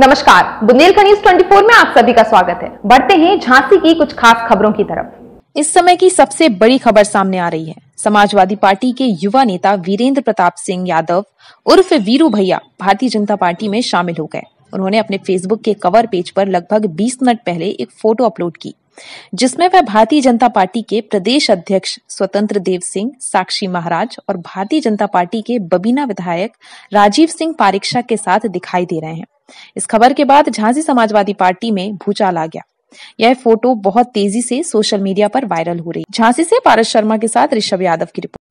नमस्कार बुंदेलखंड न्यूज 24 में आप सभी का स्वागत है बढ़ते हैं झांसी की कुछ खास खबरों की तरफ इस समय की सबसे बड़ी खबर सामने आ रही है समाजवादी पार्टी के युवा नेता वीरेंद्र प्रताप सिंह यादव उर्फ वीरू भैया भारतीय जनता पार्टी में शामिल हो गए उन्होंने अपने फेसबुक के कवर पेज पर लगभग 20 मिनट पहले एक फोटो अपलोड की जिसमें वह भारतीय जनता पार्टी के प्रदेश अध्यक्ष स्वतंत्र देव सिंह साक्षी महाराज और भारतीय जनता पार्टी के बबीना विधायक राजीव सिंह पारिक्षा के साथ दिखाई दे रहे हैं इस खबर के बाद झांसी समाजवादी पार्टी में भूचाल आ गया यह फोटो बहुत तेजी से सोशल मीडिया पर वायरल हो रही झांसी से पारस शर्मा के साथ ऋषभ यादव की रिपोर्ट